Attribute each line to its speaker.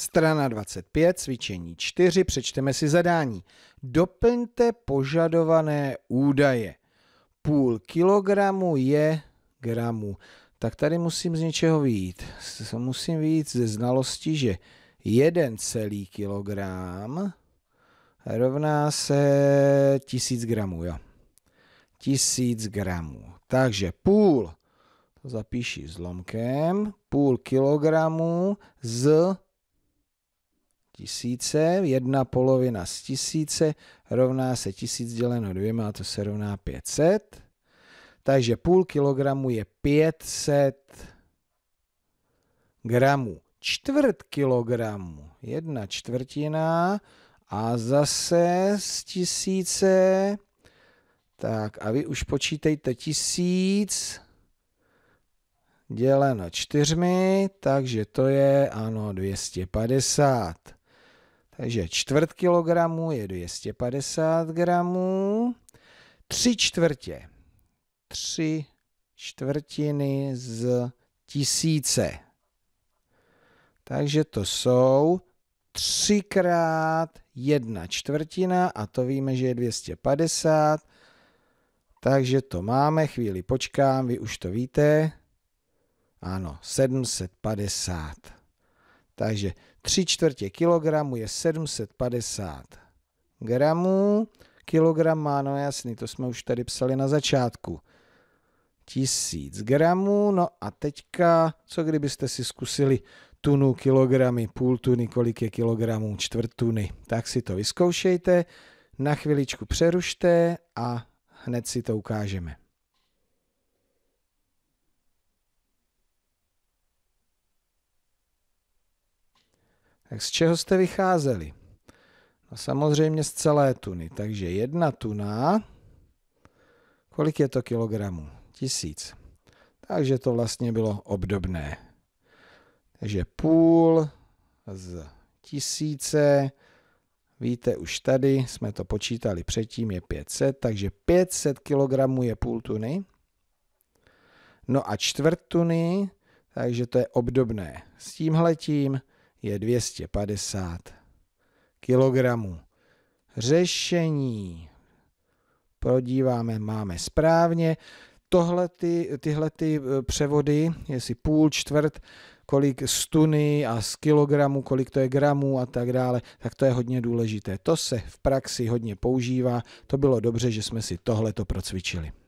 Speaker 1: Strana 25, cvičení 4, přečteme si zadání. Doplňte požadované údaje. Půl kilogramu je gramu. Tak tady musím z něčeho vyjít. Musím vyjít ze znalosti, že 1 celý kilogram rovná se 1000 gramů. Jo. 1000 gramů. Takže půl, to zapíši zlomkem, půl kilogramu z tisíce, jedna polovina z tisíce rovná se tisíc děleno dvěma a to se rovná 500. Takže půl kilogramu je 500 gramů. Čtvrt kilogramu, jedna čtvrtina a zase z tisíce, tak a vy už počítejte tisíc děleno čtyřmi, takže to je ano 250. Takže čtvrt kilogramu je 250 gramů. Tři čtvrtě. Tři čtvrtiny z tisíce. Takže to jsou třikrát jedna čtvrtina a to víme, že je 250. Takže to máme, chvíli počkám, vy už to víte. Ano, 750. Takže 3 čtvrtě kilogramu je 750 gramů. Kilogram má, no jasný, to jsme už tady psali na začátku. 1000 gramů, no a teďka, co kdybyste si zkusili tunu kilogramy, půl tuny, kolik je kilogramů, čtvrt tuny. Tak si to vyzkoušejte, na chviličku přerušte a hned si to ukážeme. Tak z čeho jste vycházeli? No samozřejmě z celé tuny. Takže jedna tuna, kolik je to kilogramů? Tisíc. Takže to vlastně bylo obdobné. Takže půl z tisíce, víte už tady, jsme to počítali předtím, je 500, takže 500 kg je půl tuny. No a čtvrt tuny, takže to je obdobné s tímhletím, je 250 kg. Řešení prodíváme, máme správně. Tohle ty, tyhle ty e, převody, jestli půl, čtvrt, kolik z tuny a z kilogramů, kolik to je gramů a tak dále, tak to je hodně důležité. To se v praxi hodně používá. To bylo dobře, že jsme si tohle to procvičili.